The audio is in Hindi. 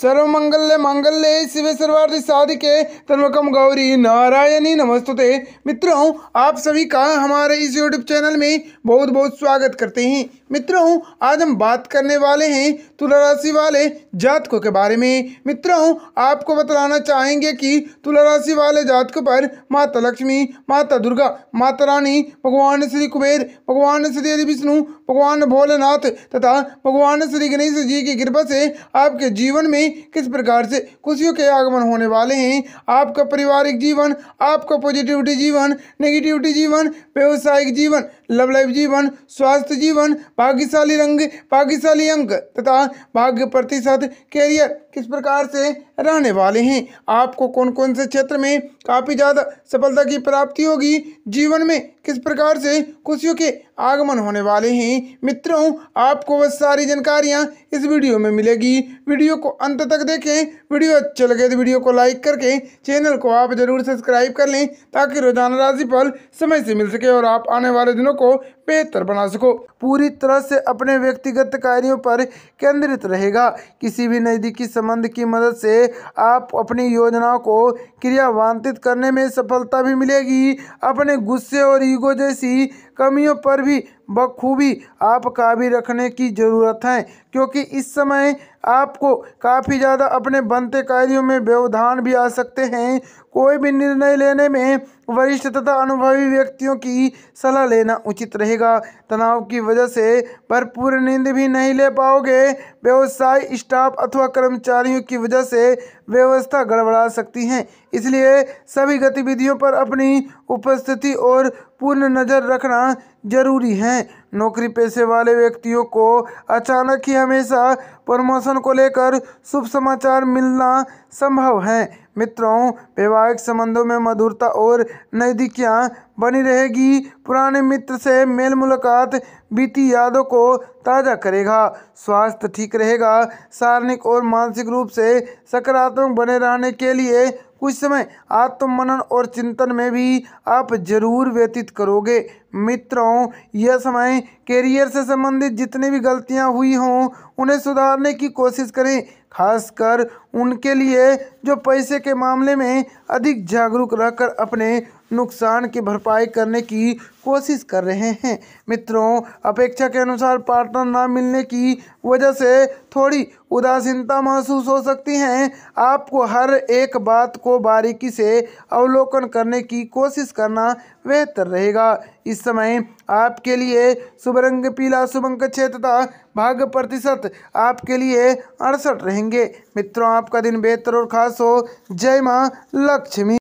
सर्व मंगल्य मंगल्य शिव सर्वार्थ साधिके तन्वकम गौरी नारायणी नमस्तुते मित्रों आप सभी का हमारे इस यूट्यूब चैनल में बहुत बहुत स्वागत करते हैं मित्रों आज हम बात करने वाले हैं तुला राशि वाले जातकों के बारे में मित्रों आपको बतलाना चाहेंगे कि तुला राशि वाले जातकों पर माता लक्ष्मी माता दुर्गा माता रानी भगवान श्री कुबेर भगवान श्री हरि विष्णु भगवान भोलेनाथ तथा भगवान श्री गणेश जी की कृपा से आपके जीवन में हैं किस प्रकार से खुशियों के आगमन होने वाले हैं आपका पारिवारिक जीवन आपका पॉजिटिविटी जीवन नेगेटिविटी जीवन व्यवसायिक जीवन लव लाइफ जीवन स्वास्थ्य जीवन भाग्यशाली रंग भाग्यशाली अंक तथा भाग्य प्रतिशत कैरियर किस प्रकार से रहने वाले हैं आपको कौन कौन से क्षेत्र में काफ़ी ज़्यादा सफलता की प्राप्ति होगी जीवन में किस प्रकार से खुशियों के आगमन होने वाले हैं मित्रों आपको वह सारी जानकारियाँ इस वीडियो में मिलेगी वीडियो को अंत अंत तक देखें वीडियो अच्छे लगे तो वीडियो को लाइक करके चैनल को आप जरूर सब्सक्राइब कर लें ताकि रोजाना राशिफल समय से मिल सके और आप आने वाले दिनों को बेहतर बना सको पूरी तरह से अपने व्यक्तिगत कार्यों पर केंद्रित रहेगा किसी भी नज़दीकी संबंध की मदद से आप अपनी योजनाओं को क्रियावान्वित करने में सफलता भी मिलेगी अपने गुस्से और ईगो जैसी कमियों पर भी बखूबी आप काबी रखने की ज़रूरत है क्योंकि इस समय आपको काफ़ी ज़्यादा अपने बनते कार्यों में व्यवधान भी आ सकते हैं कोई भी निर्णय लेने में वरिष्ठ तथा अनुभवी व्यक्तियों की सलाह लेना उचित रहेगा तनाव की वजह से भरपूर नींद भी नहीं ले पाओगे व्यवसाय स्टाफ अथवा कर्मचारियों की वजह से व्यवस्था गड़बड़ा सकती हैं इसलिए सभी गतिविधियों पर अपनी उपस्थिति और पूर्ण नज़र रखना जरूरी है नौकरी पेशे वाले व्यक्तियों को अचानक ही हमेशा प्रमोशन को लेकर शुभ समाचार मिलना संभव है मित्रों वैवाहिक संबंधों में मधुरता और नजदीकियाँ बनी रहेगी पुराने मित्र से मेल मुलाकात बीती यादों को ताज़ा करेगा स्वास्थ्य ठीक रहेगा शारीरिक और मानसिक रूप से सकारात्मक बने रहने के लिए कुछ समय आत्म मनन और चिंतन में भी आप जरूर व्यतीत करोगे मित्रों यह समय कैरियर से संबंधित जितनी भी गलतियां हुई हों उन्हें सुधारने की कोशिश करें खासकर उनके लिए जो पैसे के मामले में अधिक जागरूक रहकर अपने नुकसान की भरपाई करने की कोशिश कर रहे हैं मित्रों अपेक्षा के अनुसार पार्टनर ना मिलने की वजह से थोड़ी उदासीनता महसूस हो सकती है आपको हर एक बात को बारीकी से अवलोकन करने की कोशिश करना बेहतर रहेगा इस समय आपके लिए शुभ रंग पीला शुभ अंक छः तथा भाग प्रतिशत आपके लिए अड़सठ रहेंगे मित्रों आपका दिन बेहतर और खास हो जय मां लक्ष्मी